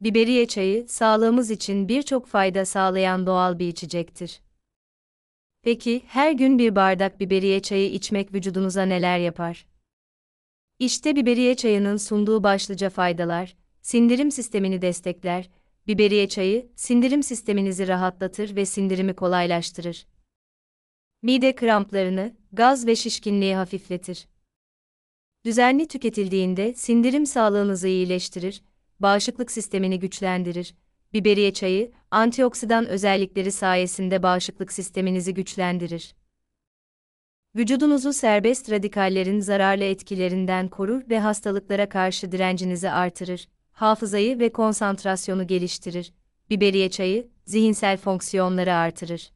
Biberiye çayı sağlığımız için birçok fayda sağlayan doğal bir içecektir. Peki her gün bir bardak biberiye çayı içmek vücudunuza neler yapar? İşte biberiye çayının sunduğu başlıca faydalar. Sindirim sistemini destekler. Biberiye çayı sindirim sisteminizi rahatlatır ve sindirimi kolaylaştırır. Mide kramplarını, gaz ve şişkinliği hafifletir. Düzenli tüketildiğinde sindirim sağlığınızı iyileştirir bağışıklık sistemini güçlendirir. Biberiye çayı, antioksidan özellikleri sayesinde bağışıklık sisteminizi güçlendirir. Vücudunuzu serbest radikallerin zararlı etkilerinden korur ve hastalıklara karşı direncinizi artırır. Hafızayı ve konsantrasyonu geliştirir. Biberiye çayı, zihinsel fonksiyonları artırır.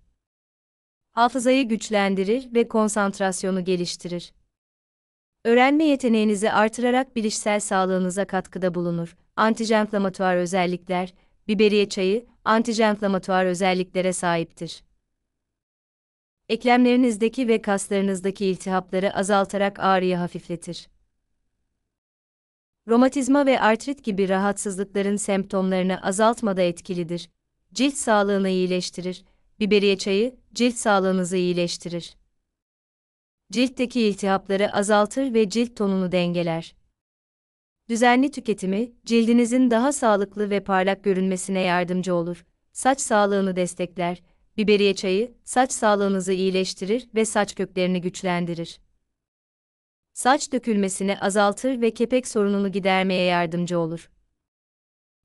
Hafızayı güçlendirir ve konsantrasyonu geliştirir. Öğrenme yeteneğinizi artırarak bilişsel sağlığınıza katkıda bulunur. Antijenflamatuar özellikler, biberiye çayı, antijenflamatuar özelliklere sahiptir. Eklemlerinizdeki ve kaslarınızdaki iltihapları azaltarak ağrıyı hafifletir. Romatizma ve artrit gibi rahatsızlıkların semptomlarını azaltmada etkilidir. Cilt sağlığını iyileştirir. Biberiye çayı, cilt sağlığınızı iyileştirir ciltteki iltihapları azaltır ve cilt tonunu dengeler. Düzenli tüketimi, cildinizin daha sağlıklı ve parlak görünmesine yardımcı olur. Saç sağlığını destekler. Biberiye çayı, saç sağlığınızı iyileştirir ve saç köklerini güçlendirir. Saç dökülmesini azaltır ve kepek sorununu gidermeye yardımcı olur.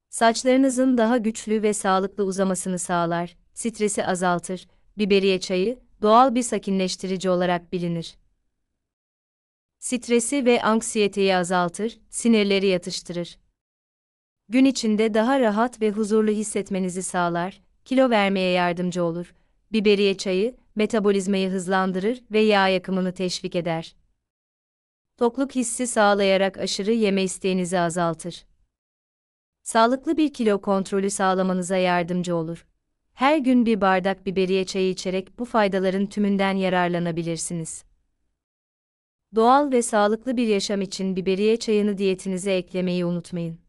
Saçlarınızın daha güçlü ve sağlıklı uzamasını sağlar, stresi azaltır. Biberiye çayı, doğal bir sakinleştirici olarak bilinir. Stresi ve anksiyeteyi azaltır, sinirleri yatıştırır. Gün içinde daha rahat ve huzurlu hissetmenizi sağlar, kilo vermeye yardımcı olur. Biberiye çayı, metabolizmayı hızlandırır ve yağ yakımını teşvik eder. Tokluk hissi sağlayarak aşırı yeme isteğinizi azaltır. Sağlıklı bir kilo kontrolü sağlamanıza yardımcı olur. Her gün bir bardak biberiye çayı içerek bu faydaların tümünden yararlanabilirsiniz. Doğal ve sağlıklı bir yaşam için biberiye çayını diyetinize eklemeyi unutmayın.